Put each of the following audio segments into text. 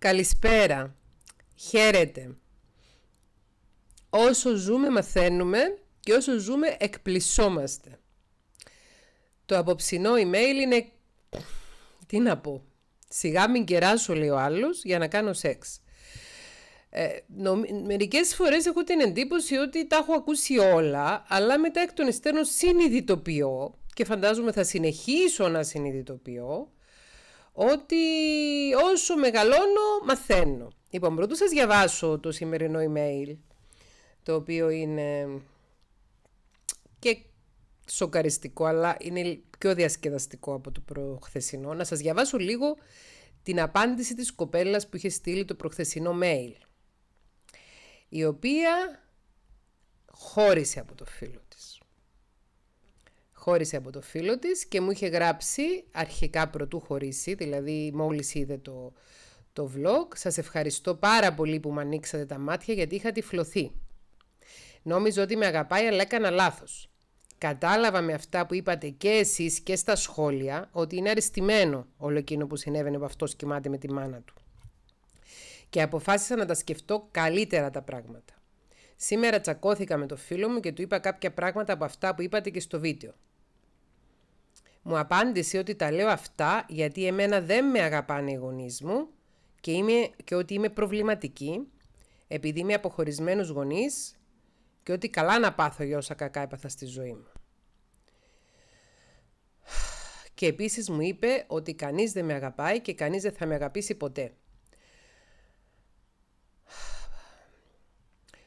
Καλησπέρα. Χαίρετε. Όσο ζούμε μαθαίνουμε και όσο ζούμε εκπλησόμαστε. Το απόψινό email είναι... Τι να πω. Σιγά μην κεράσω λέει ο άλλος για να κάνω σεξ. Ε, νομ... Μερικές φορές έχω την εντύπωση ότι τα έχω ακούσει όλα, αλλά μετά εκ των υστέρων συνειδητοποιώ και φαντάζομαι θα συνεχίσω να συνειδητοποιώ ότι όσο μεγαλώνω μαθαίνω. Λοιπόν, πρώτο σας διαβάσω το σημερινό email, το οποίο είναι και σοκαριστικό, αλλά είναι πιο διασκεδαστικό από το προχθεσινό. Να σας διαβάσω λίγο την απάντηση της κοπέλας που είχε στείλει το προχθεσινό mail, η οποία χώρισε από το φίλο της χώρισε από το φίλο της και μου είχε γράψει αρχικά πρωτού χωρίσει, δηλαδή μόλις είδε το, το vlog. Σας ευχαριστώ πάρα πολύ που μου ανοίξατε τα μάτια γιατί είχα τυφλωθεί. Νόμιζα ότι με αγαπάει αλλά έκανα λάθος. Κατάλαβα με αυτά που είπατε και εσείς και στα σχόλια ότι είναι αριστημένο όλο εκείνο που συνέβαινε που αυτός, κοιμάται με τη μάνα του. Και αποφάσισα να τα σκεφτώ καλύτερα τα πράγματα. Σήμερα τσακώθηκα με το φίλο μου και του είπα κάποια πράγματα από αυτά που είπατε και στο βίντεο μου απάντησε ότι τα λέω αυτά γιατί εμένα δεν με αγαπάνε οι γονείς μου και, είμαι, και ότι είμαι προβληματική επειδή είμαι αποχωρισμένος γονείς και ότι καλά να πάθω για όσα κακά έπαθα στη ζωή μου. Και επίσης μου είπε ότι κανείς δεν με αγαπάει και κανείς δεν θα με αγαπήσει ποτέ.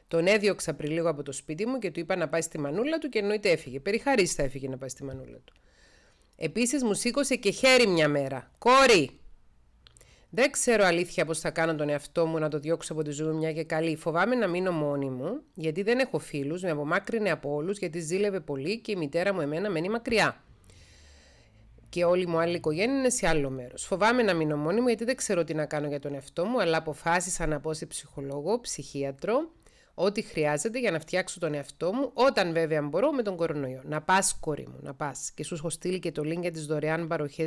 Τον έδιωξα πριν λίγο από το σπίτι μου και του είπα να πάει στη μανούλα του και εννοείται έφυγε. Περιχαρίστα έφυγε να πάει στη μανούλα του. Επίσης μου σήκωσε και χέρι μια μέρα. Κόρη! Δεν ξέρω αλήθεια πώς θα κάνω τον εαυτό μου να το διώξω από τη ζωή μια και καλή. Φοβάμαι να μείνω μόνη μου, γιατί δεν έχω φίλους, με απομάκρυνε από όλους, γιατί ζήλευε πολύ και η μητέρα μου εμένα μένει μακριά. Και όλη μου άλλη οικογένεια είναι σε άλλο μέρος. Φοβάμαι να μείνω μόνη μου γιατί δεν ξέρω τι να κάνω για τον εαυτό μου, αλλά αποφάσισα να πω σε ψυχολόγο, ψυχίατρο, ό,τι χρειάζεται για να φτιάξω τον εαυτό μου, όταν βέβαια μπορώ με τον κορονοϊό. Να πας, κόρη μου, να πας. Και σου έχω στείλει και το link για τις δωρεάν παροχές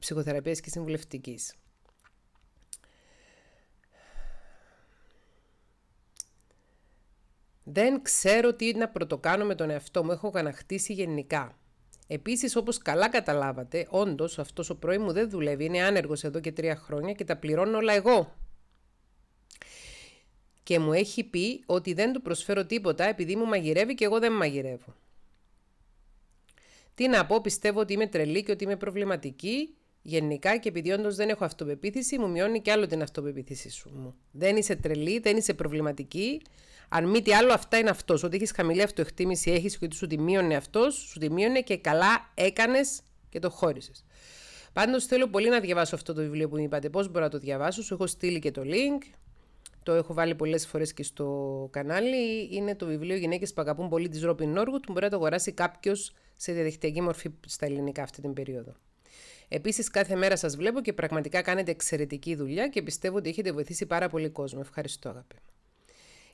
ψυχοθεραπείας και συμβουλευτικής. Δεν ξέρω τι να πρωτοκάνω με τον εαυτό μου, έχω καναχτίσει γενικά. Επίσης, όπως καλά καταλάβατε, όντως, αυτός ο πρώην μου δεν δουλεύει, είναι άνεργος εδώ και τρία χρόνια και τα πληρώνω όλα εγώ και μου έχει πει ότι δεν του προσφέρω τίποτα επειδή μου μαγειρεύει και εγώ δεν μαγειρεύω. Τι να πω, πιστεύω ότι είμαι τρελή και ότι είμαι προβληματική. Γενικά και επειδή όντως δεν έχω αυτοπεποίθηση, μου μειώνει και άλλο την αυτοπεποίθηση σου. Μου. Δεν είσαι τρελή, δεν είσαι προβληματική. Αν μη τι άλλο, αυτά είναι αυτός. Ότι έχεις χαμηλή αυτοεκτίμηση, έχεις και σου τη μείωνε αυτός, σου τη μείωνε και καλά έκανες και το χώρισες. Πάντως θέλω πολύ να διαβάσω αυτό το βιβλίο που μου είπατε. Πώς μπορώ να το διαβάσω, σου έχω στείλει και το link το έχω βάλει πολλές φορές και στο κανάλι, είναι το βιβλίο «Γυναίκες που αγαπούν πολύ» της Ρόπιν Νόργου, που μπορεί να το αγοράσει κάποιος σε διαδικτυακή μορφή στα ελληνικά αυτή την περίοδο. Επίσης, κάθε μέρα σας βλέπω και πραγματικά κάνετε εξαιρετική δουλειά και πιστεύω ότι έχετε βοηθήσει πάρα πολύ κόσμο. Ευχαριστώ αγαπητέ.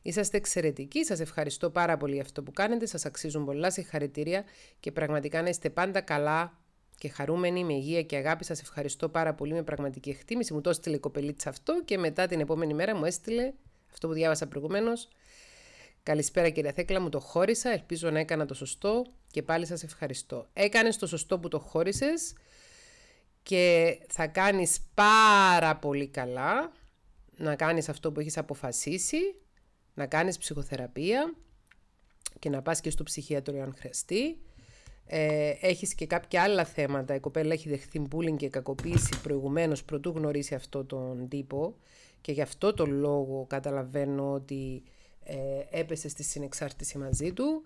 Είσαστε εξαιρετικοί, σας ευχαριστώ πάρα πολύ για αυτό που κάνετε, σας αξίζουν πολλά συγχαρητήρια και πραγματικά να είστε πάντα καλά και χαρούμενη, με υγεία και αγάπη. Σας ευχαριστώ πάρα πολύ με πραγματική εκτίμηση. Μου το έστειλε η κοπελίτσα αυτό και μετά την επόμενη μέρα μου έστειλε αυτό που διάβασα προηγουμένως. Καλησπέρα κυρία Θέκλα, μου το χώρισα. Ελπίζω να έκανα το σωστό και πάλι σας ευχαριστώ. Έκανες το σωστό που το χώρισες και θα κάνεις πάρα πολύ καλά να κάνεις αυτό που έχεις αποφασίσει, να κάνεις ψυχοθεραπεία και να πας και στο ψυχίατρο αν χρειαστεί ε, έχεις και κάποια άλλα θέματα. Η κοπέλα έχει δεχθεί μπούλινγκ και κακοποίηση προηγουμένως, προτού γνωρίσει αυτό τον τύπο και γι' αυτό τον λόγο καταλαβαίνω ότι ε, έπεσε στη συνεξάρτηση μαζί του.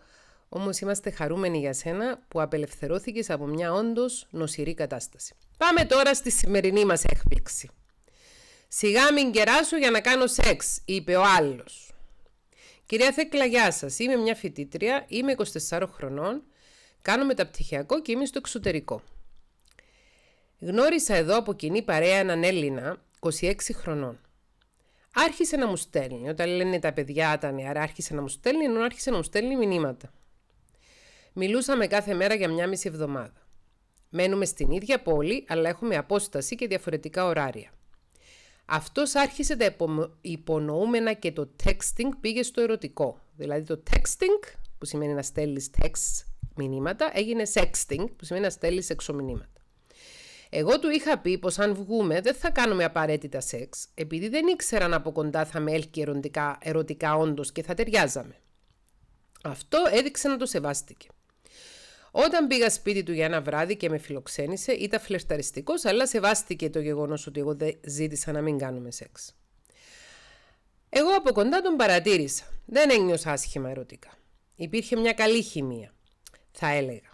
Όμως είμαστε χαρούμενοι για σένα που απελευθερώθηκες από μια όντως νοσηρή κατάσταση. Πάμε τώρα στη σημερινή μας έκπληξη. «Σιγά μην κεράσω για να κάνω σεξ», είπε ο άλλος. «Κυρία θέκλαγιά σας, Είμαι μια φοιτήτρια, είμαι 24 χρονών Κάνω μεταπτυχιακό και είμαι στο εξωτερικό. Γνώρισα εδώ από κοινή παρέα έναν Έλληνα 26 χρονών. Άρχισε να μου στέλνει, όταν λένε τα παιδιά τα νεαρά, άρχισε να μου στέλνει, ενώ άρχισε να μου στέλνει μηνύματα. Μιλούσαμε κάθε μέρα για μια μισή εβδομάδα. Μένουμε στην ίδια πόλη, αλλά έχουμε απόσταση και διαφορετικά ωράρια. Αυτός άρχισε τα υπονοούμενα και το texting πήγε στο ερωτικό. Δηλαδή το texting, που σημαίνει να στέλνεις texts, μηνύματα, έγινε sexting, που σημαίνει να στέλνεις σεξομηνύματα. Εγώ του είχα πει πως αν βγούμε δεν θα κάνουμε απαραίτητα σεξ, επειδή δεν ήξεραν από κοντά θα με έλκει ερωτικά, ερωτικά όντως και θα ταιριάζαμε. Αυτό έδειξε να το σεβάστηκε. Όταν πήγα σπίτι του για ένα βράδυ και με φιλοξένησε, ήταν φλερταριστικός, αλλά σεβάστηκε το γεγονός ότι εγώ δεν ζήτησα να μην κάνουμε σεξ. Εγώ από κοντά τον παρατήρησα. Δεν ένιωσα άσχημα ερωτικά. Υπήρχε μια καλή χημεία θα έλεγα.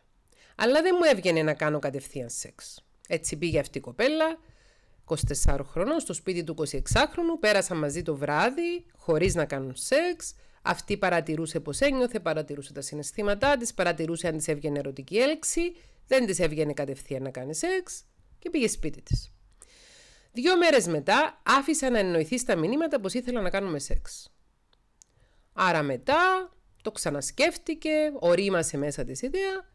Αλλά δεν μου έβγαινε να κάνω κατευθείαν σεξ. Έτσι πήγε αυτή η κοπέλα, 24 χρονών, στο σπίτι του 26χρονου, πέρασα μαζί το βράδυ, χωρίς να κάνουν σεξ. Αυτή παρατηρούσε πώς ένιωθε, παρατηρούσε τα συναισθήματά της, παρατηρούσε αν της έβγαινε ερωτική έλξη, δεν της έβγαινε κατευθείαν να κάνει σεξ και πήγε σπίτι της. Δύο μέρες μετά άφησα να εννοηθεί στα μηνύματα πως ήθελα να κάνουμε σεξ. Άρα μετά το ξανασκέφτηκε, ορίμασε μέσα της ιδέα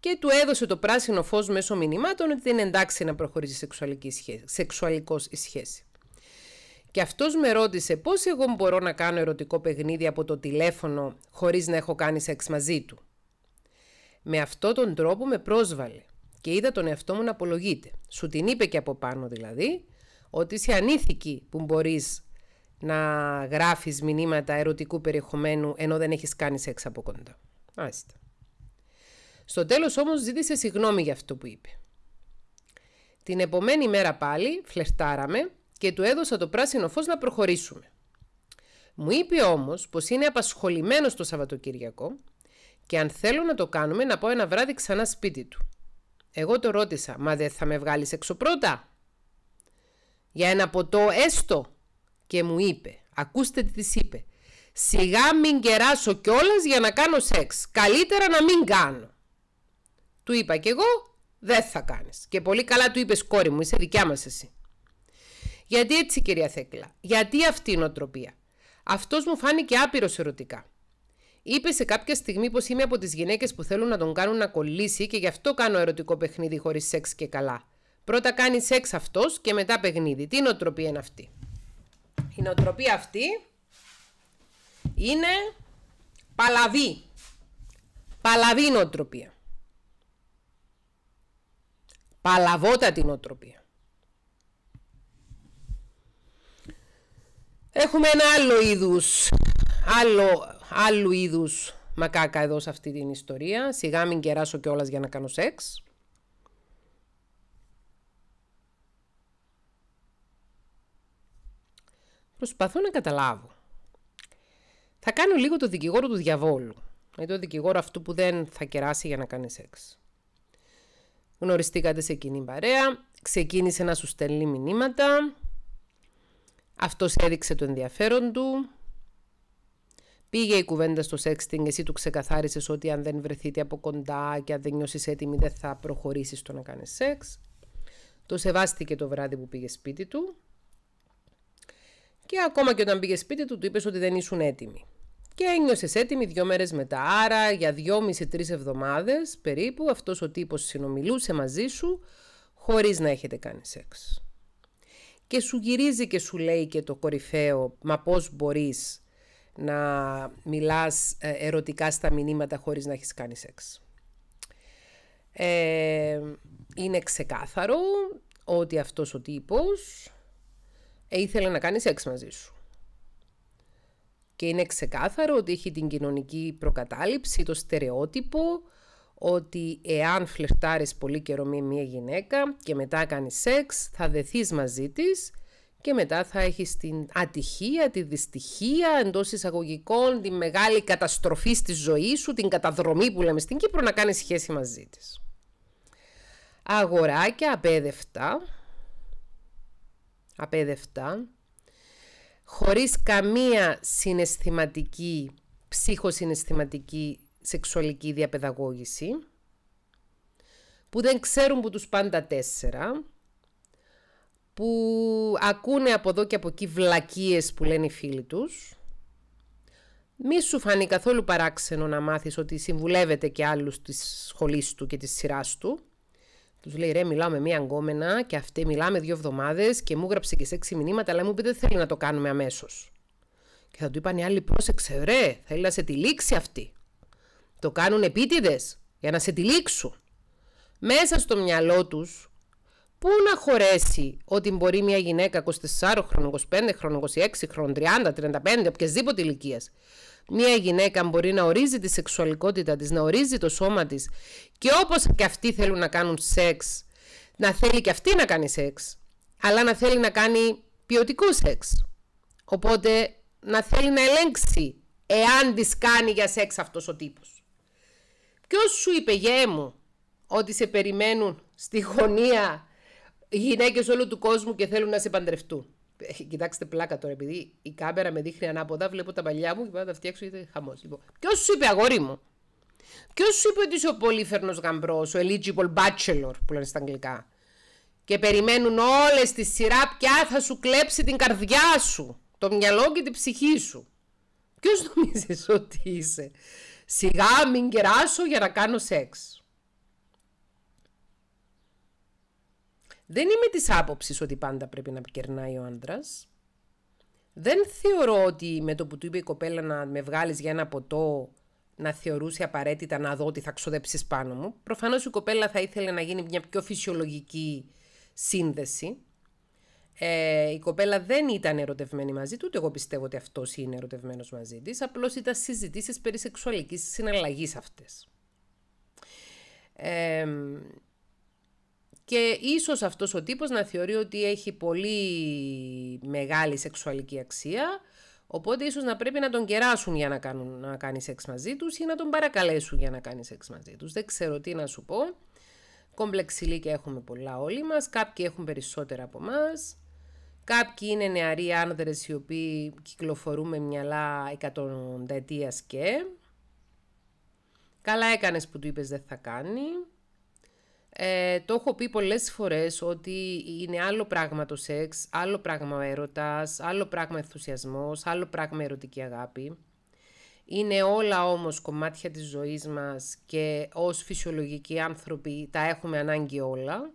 και του έδωσε το πράσινο φως μέσω μηνυμάτων ότι δεν είναι εντάξει να προχωρήσει σεξουαλική σχέση, σεξουαλικός η σχέση. Και αυτός με ρώτησε πώς εγώ μπορώ να κάνω ερωτικό παιχνίδι από το τηλέφωνο χωρίς να έχω κάνει σεξ μαζί του. Με αυτόν τον τρόπο με πρόσβαλε και είδα τον εαυτό μου να απολογείται. Σου την είπε και από πάνω δηλαδή ότι είσαι ανήθικη που μπορείς να γράφεις μηνύματα ερωτικού περιεχομένου ενώ δεν έχεις κάνει σεξ από κοντά. Άιστα. Στο τέλος όμως ζήτησε συγγνώμη για αυτό που είπε. Την επομένη μέρα πάλι φλερτάραμε και του έδωσα το πράσινο φως να προχωρήσουμε. Μου είπε όμως πως είναι απασχολημένος το Σαββατοκύριακο και αν θέλω να το κάνουμε να πάω ένα βράδυ ξανά σπίτι του. Εγώ το ρώτησα, μα δεν θα με βγάλεις έξω πρώτα. Για ένα ποτό έστω, και μου είπε, ακούστε τι της είπε, σιγά μην κεράσω κιόλας για να κάνω σεξ, καλύτερα να μην κάνω. Του είπα κι εγώ, δεν θα κάνεις. Και πολύ καλά του είπες κόρη μου, είσαι δικιά μας εσύ. Γιατί έτσι κυρία Θέκλα, γιατί αυτή η νοτροπία. Αυτός μου φάνηκε άπειρος ερωτικά. Είπε σε κάποια στιγμή πως είμαι από τις γυναίκες που θέλουν να τον κάνουν να κολλήσει και γι' αυτό κάνω ερωτικό παιχνίδι χωρίς σεξ και καλά. Πρώτα κάνει σεξ αυτός και μετά παιχνίδι. Τι νοτροπία είναι αυτή. Η νοοτροπία αυτή είναι παλαβή. Παλαβή νοοτροπία. Παλαβότατη νοοτροπία. Έχουμε ένα άλλο είδους, άλλο, άλλου είδους μακάκα εδώ σε αυτή την ιστορία. Σιγά μην κεράσω κιόλας για να κάνω σεξ. Προσπαθώ να καταλάβω. Θα κάνω λίγο το δικηγόρο του διαβόλου. Ή δηλαδή, το δικηγόρο αυτού που δεν θα κεράσει για να κάνει σεξ. Γνωριστήκατε σε κοινή παρέα, ξεκίνησε να σου στέλνει μηνύματα, αυτός έδειξε το ενδιαφέρον του, πήγε η κουβέντα στο την εσύ του ξεκαθάρισες ότι αν δεν βρεθείτε από κοντά και αν δεν νιώσεις έτοιμη δεν θα προχωρήσεις στο να κάνεις σεξ. Το σεβάστηκε το βράδυ που πήγε σπίτι του, και ακόμα και όταν πήγε σπίτι του, του είπες ότι δεν ήσουν έτοιμοι. Και ένιωσες έτοιμοι δύο μέρες μετά. Άρα, για δυόμιση-τρει εβδομάδες περίπου, αυτός ο τύπος συνομιλούσε μαζί σου, χωρίς να έχετε κάνει σεξ. Και σου γυρίζει και σου λέει και το κορυφαίο, μα πώς μπορείς να μιλάς ε, ερωτικά στα μηνύματα χωρίς να έχεις κάνει σεξ. Ε, είναι ξεκάθαρο ότι αυτός ο τύπος ε, ήθελε να κάνει σεξ μαζί σου. Και είναι ξεκάθαρο ότι έχει την κοινωνική προκατάληψη, το στερεότυπο, ότι εάν φλερτάρεις πολύ καιρό με μια γυναίκα και μετά κάνεις σεξ, θα δεθείς μαζί της και μετά θα έχεις την ατυχία, τη δυστυχία εντός εισαγωγικών, τη μεγάλη καταστροφή στη ζωή σου, την καταδρομή που λέμε στην Κύπρο να κάνεις σχέση μαζί της. Αγοράκια απέδευτα, απέδευτα, χωρίς καμία συναισθηματική, ψυχοσυναισθηματική σεξουαλική διαπαιδαγώγηση, που δεν ξέρουν που τους πάντα τέσσερα, που ακούνε από εδώ και από εκεί βλακίες που λένε οι φίλοι τους. Μη σου φανεί καθόλου παράξενο να μάθεις ότι συμβουλεύεται και άλλους της σχολής του και της σειράς του. Τους λέει ρε, μιλάω με μία αγκόμενα και αυτή μιλάμε δύο εβδομάδες και μου έγραψε και σε έξι μηνύματα, αλλά μου είπε δεν θέλει να το κάνουμε αμέσως. Και θα του είπαν οι άλλοι, πρόσεξε, ρε, θέλει να σε τυλίξει αυτή. Το κάνουν επίτηδες για να σε τυλίξουν. Μέσα στο μυαλό τους, πού να χωρέσει ότι μπορεί μια γυναίκα 24 χρόνων, 25 χρόνων, 26 χρόνων, 30, 35, οποιασδήποτε ηλικίας, Μία γυναίκα μπορεί να ορίζει τη σεξουαλικότητα της, να ορίζει το σώμα της και όπως και αυτοί θέλουν να κάνουν σεξ, να θέλει και αυτή να κάνει σεξ, αλλά να θέλει να κάνει ποιοτικό σεξ. Οπότε να θέλει να ελέγξει εάν της κάνει για σεξ αυτός ο τύπος. Ποιος σου είπε γέ μου ότι σε περιμένουν στη γωνία γυναίκες όλου του κόσμου και θέλουν να σε παντρευτούν. Ε, κοιτάξτε πλάκα τώρα, επειδή η κάμερα με δείχνει ανάποδα, βλέπω τα παλιά μου και πάω τα φτιάξω γιατί χαμός. Λοιπόν, ποιος σου είπε, αγόρι μου, ποιος σου είπε ότι είσαι ο πολύφερνος γαμπρός, ο eligible bachelor που λένε στα αγγλικά. Και περιμένουν όλες τη σειρά πια θα σου κλέψει την καρδιά σου, το μυαλό και την ψυχή σου. Ποιος νομίζεις ότι είσαι. Σιγά μην κεράσω για να κάνω σεξ. Δεν είμαι της άποψης ότι πάντα πρέπει να κερνάει ο άντρας. Δεν θεωρώ ότι με το που του είπε η κοπέλα να με βγάλεις για ένα ποτό να θεωρούσε απαραίτητα να δω ότι θα ξοδέψεις πάνω μου. Προφανώς η κοπέλα θα ήθελε να γίνει μια πιο φυσιολογική σύνδεση. Ε, η κοπέλα δεν ήταν ερωτευμένη μαζί του, ούτε εγώ πιστεύω ότι αυτός είναι ερωτευμένος μαζί της. Απλώς ήταν συζητήσεις περί σεξουαλικής συναλλαγής αυτές. Ε, και ίσως αυτός ο τύπος να θεωρεί ότι έχει πολύ μεγάλη σεξουαλική αξία, οπότε ίσως να πρέπει να τον κεράσουν για να, κάνουν, να κάνει σεξ μαζί τους ή να τον παρακαλέσουν για να κάνει σεξ μαζί τους. Δεν ξέρω τι να σου πω. Κομπλεξιλίκια έχουμε πολλά όλοι μας, κάποιοι έχουν περισσότερα από μας. Κάποιοι είναι νεαροί άνδρες οι οποίοι κυκλοφορούν με μυαλά εκατονταετίας και. Καλά έκανες που του είπες δεν θα κάνει. Ε, το έχω πει πολλές φορές ότι είναι άλλο πράγμα το σεξ, άλλο πράγμα ο έρωτας, άλλο πράγμα ενθουσιασμός, άλλο πράγμα ερωτική αγάπη. Είναι όλα όμως κομμάτια της ζωής μας και ως φυσιολογικοί άνθρωποι τα έχουμε ανάγκη όλα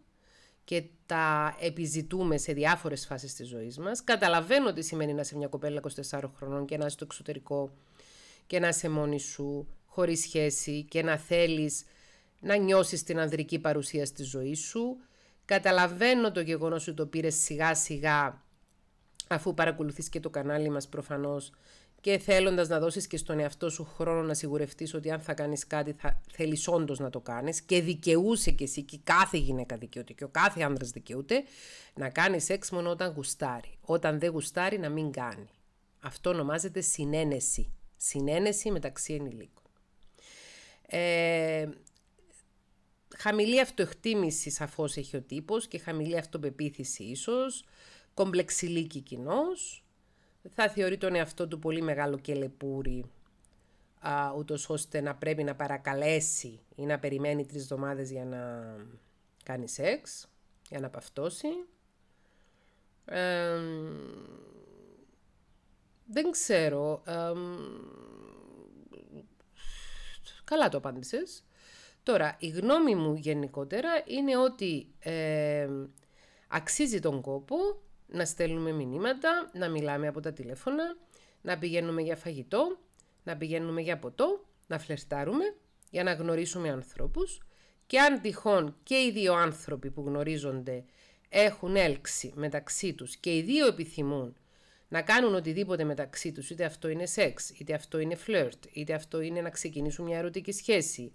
και τα επιζητούμε σε διάφορες φάσεις της ζωής μας. Καταλαβαίνω τι σημαίνει να είσαι μια κοπέλα 24 χρονών και να είσαι στο εξωτερικό και να είσαι μόνη σου, χωρίς σχέση και να θέλεις να νιώσεις την ανδρική παρουσία στη ζωή σου. Καταλαβαίνω το γεγονός ότι το πήρες σιγά σιγά αφού παρακολουθείς και το κανάλι μας προφανώς και θέλοντας να δώσεις και στον εαυτό σου χρόνο να σιγουρευτείς ότι αν θα κάνεις κάτι θα θέλεις όντως να το κάνεις και δικαιούσε και εσύ και κάθε γυναίκα δικαιούται και ο κάθε άνδρας δικαιούται να κάνεις σεξ μόνο όταν γουστάρει. Όταν δεν γουστάρει να μην κάνει. Αυτό ονομάζεται συνένεση. Συνένεση μεταξύ ενηλίκων. Ε, χαμηλή αυτοεκτίμηση σαφώς έχει ο τύπος και χαμηλή αυτοπεποίθηση ίσως, κομπλεξιλίκη κοινός. θα θεωρεί τον εαυτό του πολύ μεγάλο κελεπούρι, ούτως ώστε να πρέπει να παρακαλέσει ή να περιμένει τρεις εβδομάδες για να κάνει σεξ, για να παυτώσει. δεν ξέρω. καλά το απάντησες. Τώρα, η γνώμη μου γενικότερα είναι ότι αξίζει τον κόπο να στέλνουμε μηνύματα, να μιλάμε από τα τηλέφωνα, να πηγαίνουμε για φαγητό, να πηγαίνουμε για ποτό, να φλερτάρουμε για να γνωρίσουμε ανθρώπους και αν τυχόν και οι δύο άνθρωποι που γνωρίζονται έχουν έλξη μεταξύ τους και οι δύο επιθυμούν να κάνουν οτιδήποτε μεταξύ τους, είτε αυτό είναι σεξ, είτε αυτό είναι φλερτ, είτε αυτό είναι να ξεκινήσουν μια ερωτική σχέση,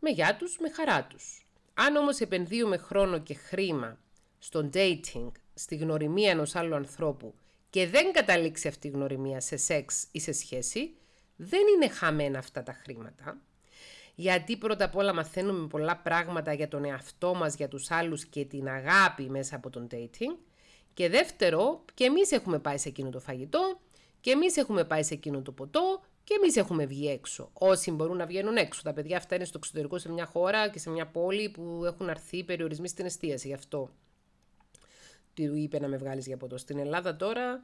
με γεια τους, με χαρά τους. Αν όμως επενδύουμε χρόνο και χρήμα στο dating, στη γνωριμία ενός άλλου ανθρώπου και δεν καταλήξει αυτή η γνωριμία σε σεξ ή σε σχέση, δεν είναι χαμένα αυτά τα χρήματα. Γιατί πρώτα απ' όλα μαθαίνουμε πολλά πράγματα για τον εαυτό μας, για τους άλλους και την αγάπη μέσα από τον dating. Και δεύτερο, και εμείς έχουμε πάει σε εκείνο το φαγητό, και εμείς έχουμε πάει σε εκείνο το ποτό και εμείς έχουμε βγει έξω. Όσοι μπορούν να βγαίνουν έξω. Τα παιδιά αυτά είναι στο εξωτερικό, σε μια χώρα και σε μια πόλη που έχουν αρθεί περιορισμοί στην εστίαση. Γι' αυτό του είπε να με βγάλεις για ποτό. Στην Ελλάδα τώρα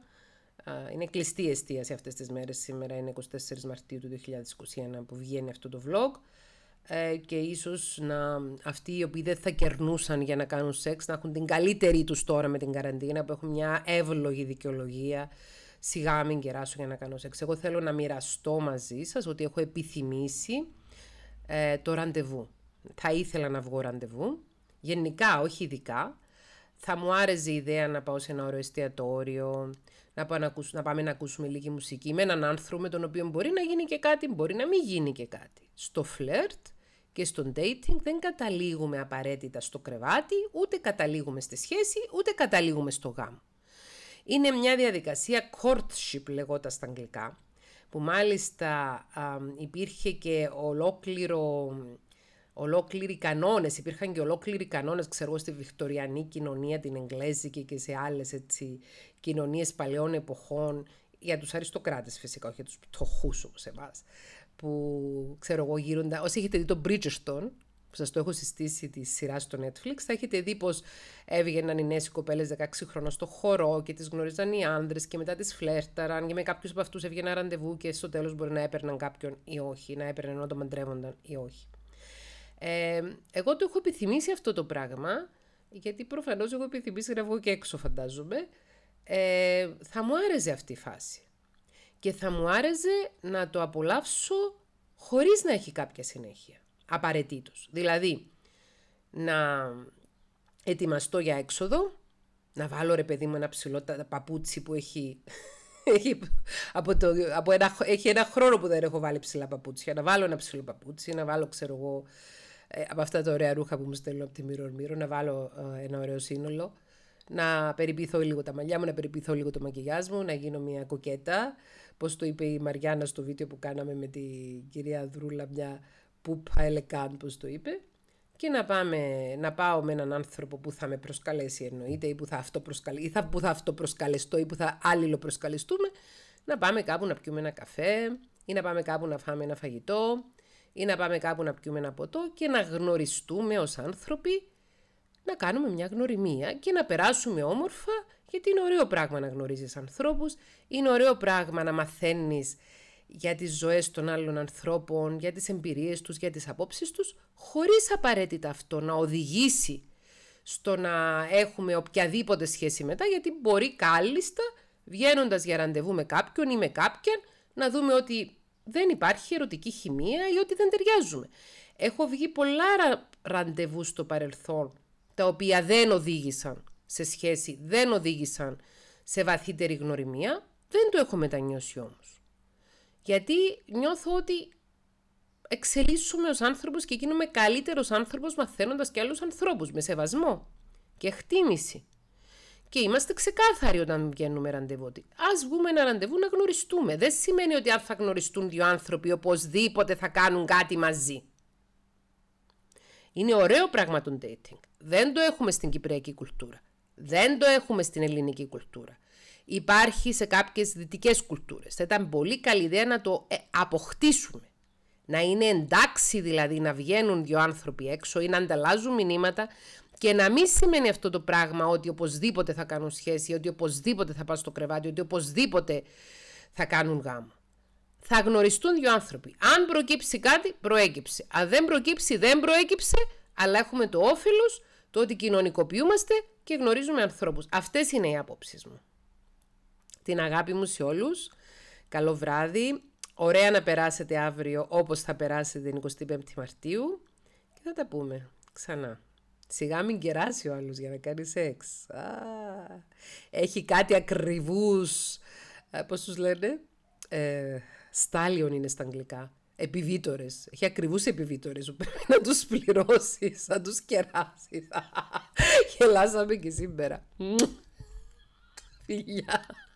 α, είναι κλειστή εστίαση αυτές τις μέρες. Σήμερα είναι 24 Μαρτίου του 2021 που βγαίνει αυτό το vlog. Ε, και ίσως να, αυτοί οι οποίοι δεν θα κερνούσαν για να κάνουν σεξ να έχουν την καλύτερη τους τώρα με την καραντίνα που έχουν μια εύλογη δικαιολογία σιγά μην κεράσω για να κάνω σεξ. Εγώ θέλω να μοιραστώ μαζί σας ότι έχω επιθυμήσει ε, το ραντεβού. Θα ήθελα να βγω ραντεβού, γενικά όχι ειδικά. Θα μου άρεσε η ιδέα να πάω σε ένα ωραίο εστιατόριο, να, να, πάμε να ακούσουμε λίγη μουσική με έναν άνθρωπο με τον οποίο μπορεί να γίνει και κάτι, μπορεί να μην γίνει και κάτι. Στο φλερτ και στο dating δεν καταλήγουμε απαραίτητα στο κρεβάτι, ούτε καταλήγουμε στη σχέση, ούτε καταλήγουμε στο γάμο. Είναι μια διαδικασία courtship λεγόταν στα αγγλικά, που μάλιστα υπήρχε και ολόκληρο ολόκληροι κανόνες, υπήρχαν και ολόκληροι κανόνες, ξέρω εγώ, στη βικτοριανή κοινωνία, την εγγλέζικη και σε άλλες κοινωνίες παλαιών εποχών, για τους αριστοκράτες φυσικά, όχι για τους πτωχούς όπως εμάς, που ξέρω εγώ γύρω Όσοι έχετε δει τον Bridgestone, που σας το έχω συστήσει τη σειρά στο Netflix, θα έχετε δει πως έβγαιναν οι νέες κοπέλες 16 χρόνια στο χορό και τις γνώριζαν οι άνδρες και μετά τις φλέρταραν και με κάποιους από αυτούς έβγαιναν ραντεβού και στο τέλος μπορεί να έπαιρναν κάποιον ή όχι, να έπαιρναν όταν μαντρεύονταν ή όχι. Ε, εγώ το έχω επιθυμήσει αυτό το πράγμα, γιατί προφανώς εγώ επιθυμήσει να βγω και έξω φαντάζομαι, ε, θα μου άρεσε αυτή η φάση. Και θα μου άρεσε να το απολαύσω χωρίς να έχει κάποια συνέχεια απαραίτητος. Δηλαδή, να ετοιμαστώ για έξοδο, να βάλω ρε παιδί μου ένα ψηλό παπούτσι που έχει... έχει, από το, από ένα, έχει ένα χρόνο που δεν έχω βάλει ψηλά παπούτσια. Να βάλω ένα ψηλό παπούτσι, να βάλω, ξέρω εγώ, ε, από αυτά τα ωραία ρούχα που μου στέλνουν από τη Μύρο Μύρο... να βάλω ε, ένα ωραίο σύνολο, να περιποιηθώ λίγο τα μαλλιά μου, να περιποιηθώ λίγο το μακιγιάζ μου, να γίνω μια κοκέτα. Πώς το είπε η Μαριάννα στο βίντεο που κάναμε με την κυρία Δρούλα, μια που παελεκάν, πως το είπε, και να, πάμε, να πάω με έναν άνθρωπο που θα με προσκαλέσει εννοείται ή που θα, αύτο ή θα, που θα αυτοπροσκαλεστώ ή που θα αλληλοπροσκαλεστούμε προσκαλεστούμε, να πάμε κάπου να πιούμε ένα καφέ ή να πάμε κάπου να φάμε ένα φαγητό ή να πάμε κάπου να πιούμε ένα ποτό και να γνωριστούμε ως άνθρωποι, να κάνουμε μια γνωριμία και να περάσουμε όμορφα γιατί είναι ωραίο πράγμα να γνωρίζεις ανθρώπους, είναι ωραίο πράγμα να μαθαίνεις για τις ζωές των άλλων ανθρώπων, για τις εμπειρίες τους, για τις απόψεις τους, χωρίς απαραίτητα αυτό να οδηγήσει στο να έχουμε οποιαδήποτε σχέση μετά, γιατί μπορεί κάλλιστα, βγαίνοντας για ραντεβού με κάποιον ή με κάποιον, να δούμε ότι δεν υπάρχει ερωτική χημεία ή ότι δεν ταιριάζουμε. Έχω βγει πολλά ραντεβού στο παρελθόν, τα οποία δεν οδήγησαν σε σχέση, δεν οδήγησαν σε βαθύτερη γνωριμία. Δεν το έχω μετανιώσει όμως. Γιατί νιώθω ότι εξελίσσουμε ως άνθρωπος και γίνουμε καλύτερος άνθρωπος μαθαίνοντας και άλλους ανθρώπους με σεβασμό και χτίμηση. Και είμαστε ξεκάθαροι όταν βγαίνουμε ραντεβού. ας βγούμε ένα ραντεβού να γνωριστούμε. Δεν σημαίνει ότι αν θα γνωριστούν δύο άνθρωποι, οπωσδήποτε θα κάνουν κάτι μαζί. Είναι ωραίο πράγμα το dating. Δεν το έχουμε στην κυπριακή κουλτούρα. Δεν το έχουμε στην ελληνική κουλτούρα υπάρχει σε κάποιες δυτικές κουλτούρες. Θα ήταν πολύ καλή ιδέα να το ε, αποκτήσουμε. Να είναι εντάξει δηλαδή να βγαίνουν δύο άνθρωποι έξω ή να ανταλλάζουν μηνύματα και να μην σημαίνει αυτό το πράγμα ότι οπωσδήποτε θα κάνουν σχέση, ότι οπωσδήποτε θα πάνε στο κρεβάτι, ότι οπωσδήποτε θα κάνουν γάμο. Θα γνωριστούν δύο άνθρωποι. Αν προκύψει κάτι, προέκυψε. Αν δεν προκύψει, δεν προέκυψε, αλλά έχουμε το όφελος το ότι κοινωνικοποιούμαστε και γνωρίζουμε ανθρώπους. Αυτές είναι οι απόψεις μου την αγάπη μου σε όλους. Καλό βράδυ. Ωραία να περάσετε αύριο όπως θα περάσετε την 25η Μαρτίου. Και θα τα πούμε ξανά. Σιγά μην κεράσει ο άλλος για να κάνει σεξ. έχει κάτι ακριβούς, ε, πώς τους λένε, ε, στάλιον είναι στα αγγλικά. Επιβίτορες. Έχει ακριβούς επιβίτορες που πρέπει να τους πληρώσεις, να τους κεράσεις Γελάσαμε και σήμερα. Φιλιά.